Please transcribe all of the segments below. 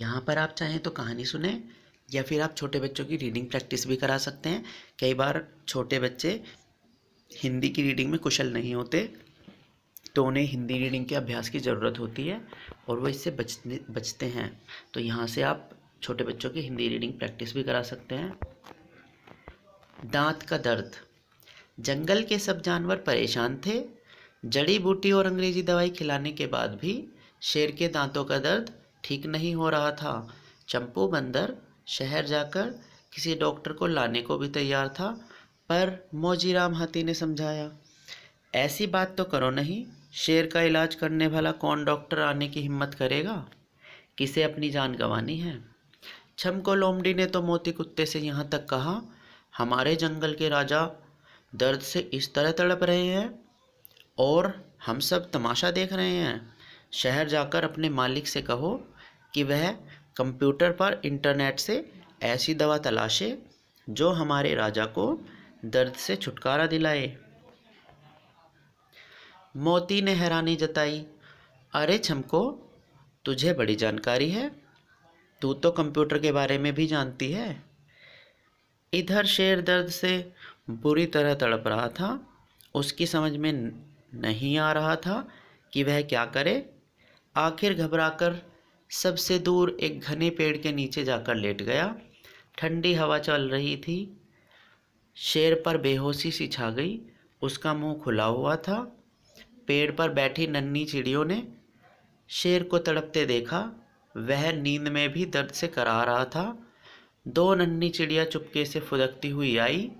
यहाँ पर आप चाहें तो कहानी सुने या फिर आप छोटे बच्चों की रीडिंग प्रैक्टिस भी करा सकते हैं कई बार छोटे बच्चे हिंदी की रीडिंग में कुशल नहीं होते तो उन्हें हिंदी रीडिंग के अभ्यास की ज़रूरत होती है और वो इससे बचने बचते हैं तो यहाँ से आप छोटे बच्चों की हिंदी रीडिंग प्रैक्टिस भी करा सकते हैं दांत का दर्द जंगल के सब जानवर परेशान थे जड़ी बूटी और अंग्रेजी दवाई खिलाने के बाद भी शेर के दांतों का दर्द ठीक नहीं हो रहा था चंपू बंदर शहर जाकर किसी डॉक्टर को लाने को भी तैयार था पर मौजीराम हाथी ने समझाया ऐसी बात तो करो नहीं शेर का इलाज करने वाला कौन डॉक्टर आने की हिम्मत करेगा किसे अपनी जान गंवानी है छमको लोमड़ी ने तो मोती कुत्ते से यहाँ तक कहा हमारे जंगल के राजा दर्द से इस तरह तड़प रहे हैं और हम सब तमाशा देख रहे हैं शहर जाकर अपने मालिक से कहो कि वह कंप्यूटर पर इंटरनेट से ऐसी दवा तलाशे जो हमारे राजा को दर्द से छुटकारा दिलाए मोती ने हैरानी जताई अरे छमको तुझे बड़ी जानकारी है तू तो कंप्यूटर के बारे में भी जानती है इधर शेर दर्द से बुरी तरह तड़प रहा था उसकी समझ में नहीं आ रहा था कि वह क्या करे आखिर घबराकर सबसे दूर एक घने पेड़ के नीचे जाकर लेट गया ठंडी हवा चल रही थी शेर पर बेहोशी सी छा गई उसका मुंह खुला हुआ था पेड़ पर बैठी नन्ही चिड़ियों ने शेर को तड़पते देखा वह नींद में भी दर्द से करा रहा था दो नन्ही चिड़िया चुपके से फुदकती हुई आई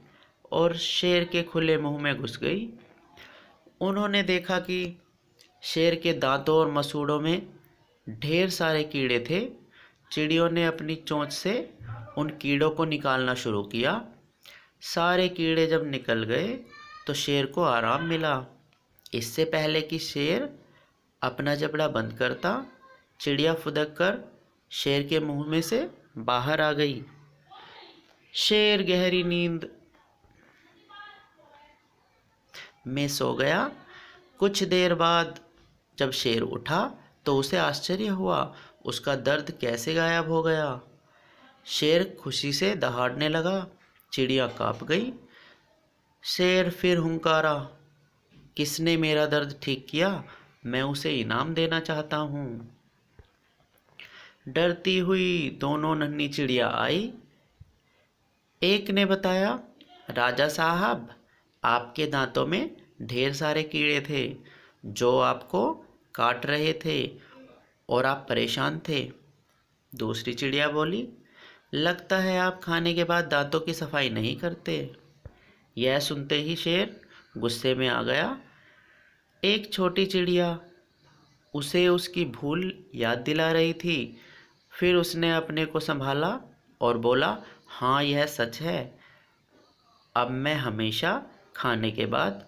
और शेर के खुले मुंह में घुस गई उन्होंने देखा कि शेर के दांतों और मसूड़ों में ढेर सारे कीड़े थे चिड़ियों ने अपनी चोंच से उन कीड़ों को निकालना शुरू किया सारे कीड़े जब निकल गए तो शेर को आराम मिला इससे पहले कि शेर अपना जबड़ा बंद करता चिड़िया फुदक कर शेर के मुंह में से बाहर आ गई शेर गहरी नींद में सो गया कुछ देर बाद जब शेर उठा तो उसे आश्चर्य हुआ उसका दर्द कैसे गायब हो गया शेर खुशी से दहाड़ने लगा चिड़िया काँप गई शेर फिर हुंकारा किसने मेरा दर्द ठीक किया मैं उसे इनाम देना चाहता हूँ डरती हुई दोनों नन्ही चिड़िया आई एक ने बताया राजा साहब आपके दांतों में ढेर सारे कीड़े थे जो आपको काट रहे थे और आप परेशान थे दूसरी चिड़िया बोली लगता है आप खाने के बाद दांतों की सफाई नहीं करते यह सुनते ही शेर गुस्से में आ गया एक छोटी चिड़िया उसे उसकी भूल याद दिला रही थी फिर उसने अपने को संभाला और बोला हाँ यह सच है अब मैं हमेशा खाने के बाद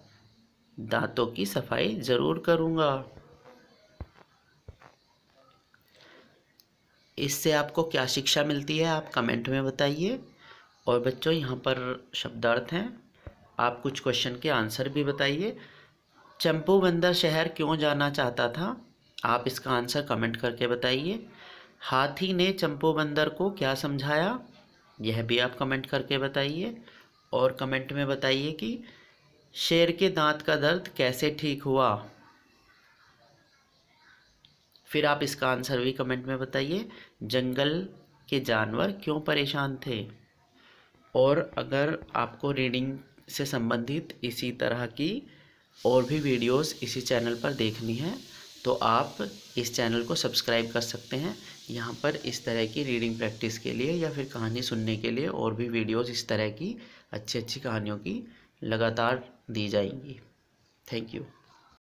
दांतों की सफाई ज़रूर करूँगा इससे आपको क्या शिक्षा मिलती है आप कमेंट में बताइए और बच्चों यहाँ पर शब्दार्थ हैं आप कुछ क्वेश्चन के आंसर भी बताइए चंपू बंदर शहर क्यों जाना चाहता था आप इसका आंसर कमेंट करके बताइए हाथी ने चंपू बंदर को क्या समझाया यह भी आप कमेंट करके बताइए और कमेंट में बताइए कि शेर के दांत का दर्द कैसे ठीक हुआ फिर आप इसका आंसर भी कमेंट में बताइए जंगल के जानवर क्यों परेशान थे और अगर आपको रीडिंग से संबंधित इसी तरह की और भी वीडियोस इसी चैनल पर देखनी है तो आप इस चैनल को सब्सक्राइब कर सकते हैं यहाँ पर इस तरह की रीडिंग प्रैक्टिस के लिए या फिर कहानी सुनने के लिए और भी वीडियोस इस तरह की अच्छी अच्छी कहानियों की लगातार दी जाएंगी थैंक यू